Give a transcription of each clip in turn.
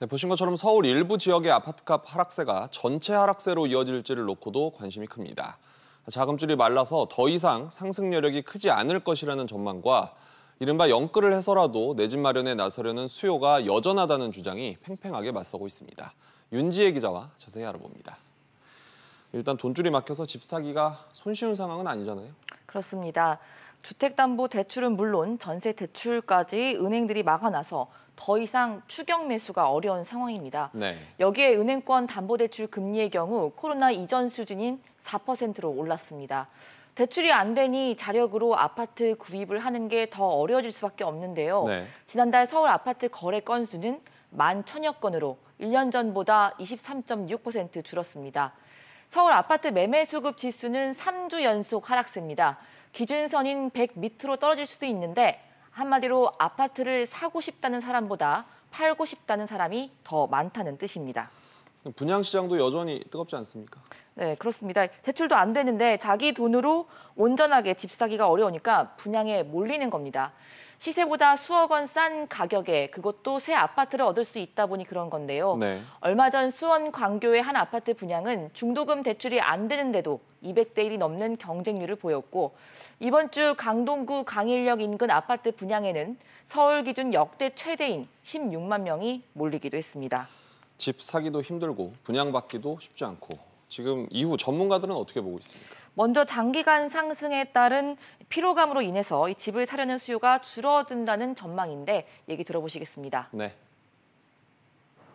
네, 보신 것처럼 서울 일부 지역의 아파트값 하락세가 전체 하락세로 이어질지를 놓고도 관심이 큽니다. 자금줄이 말라서 더 이상 상승 여력이 크지 않을 것이라는 전망과 이른바 영끌을 해서라도 내 집 마련에 나서려는 수요가 여전하다는 주장이 팽팽하게 맞서고 있습니다. 윤지혜 기자와 자세히 알아봅니다. 일단 돈줄이 막혀서 집 사기가 손쉬운 상황은 아니잖아요. 그렇습니다. 주택담보대출은 물론 전세 대출까지 은행들이 막아놔서 더 이상 추경 매수가 어려운 상황입니다. 네. 여기에 은행권 담보대출 금리의 경우 코로나 이전 수준인 4%로 올랐습니다. 대출이 안 되니 자력으로 아파트 구입을 하는 게 더 어려워질 수밖에 없는데요. 네. 지난달 서울 아파트 거래 건수는 1만 천여 건으로 1년 전보다 23.6% 줄었습니다. 서울 아파트 매매 수급 지수는 3주 연속 하락세입니다. 기준선인 100 밑으로 떨어질 수도 있는데 한마디로 아파트를 사고 싶다는 사람보다 팔고 싶다는 사람이 더 많다는 뜻입니다. 분양 시장도 여전히 뜨겁지 않습니까? 네, 그렇습니다. 대출도 안 되는데 자기 돈으로 온전하게 집 사기가 어려우니까 분양에 몰리는 겁니다. 시세보다 수억 원 싼 가격에 그것도 새 아파트를 얻을 수 있다 보니 그런 건데요. 네. 얼마 전 수원 광교의 한 아파트 분양은 중도금 대출이 안 되는데도 200대 1이 넘는 경쟁률을 보였고 이번 주 강동구 강일역 인근 아파트 분양에는 서울 기준 역대 최대인 16만 명이 몰리기도 했습니다. 집 사기도 힘들고 분양받기도 쉽지 않고 지금 이후 전문가들은 어떻게 보고 있습니까? 먼저 장기간 상승에 따른 피로감으로 인해서 이 집을 사려는 수요가 줄어든다는 전망인데 얘기 들어보시겠습니다. 네.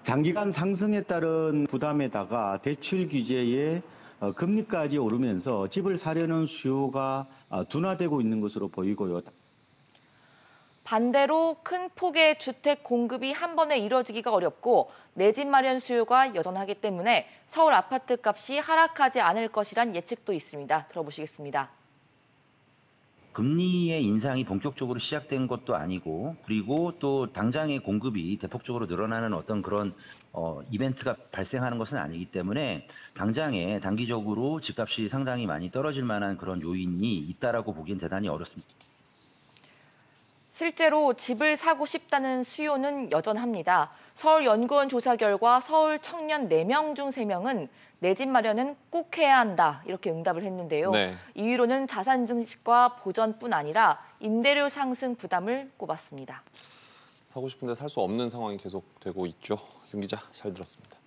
장기간 상승에 따른 부담에다가 대출 규제의 어, 금리까지 오르면서 집을 사려는 수요가 아, 둔화되고 있는 것으로 보이고요. 반대로 큰 폭의 주택 공급이 한 번에 이뤄지기가 어렵고 내집 마련 수요가 여전하기 때문에 서울 아파트 값이 하락하지 않을 것이란 예측도 있습니다. 들어보시겠습니다. 금리의 인상이 본격적으로 시작된 것도 아니고 그리고 또 당장의 공급이 대폭적으로 늘어나는 어떤 그런 어, 이벤트가 발생하는 것은 아니기 때문에 당장에 단기적으로 집값이 상당히 많이 떨어질 만한 그런 요인이 있다라고 보기엔 대단히 어렵습니다. 실제로 집을 사고 싶다는 수요는 여전합니다. 서울연구원 조사 결과 서울 청년 4명 중 3명은 내 집 마련은 꼭 해야 한다 이렇게 응답을 했는데요. 네. 2위로는 자산 증식과 보전뿐 아니라 임대료 상승 부담을 꼽았습니다. 사고 싶은데 살 수 없는 상황이 계속되고 있죠. 윤 기자 잘 들었습니다.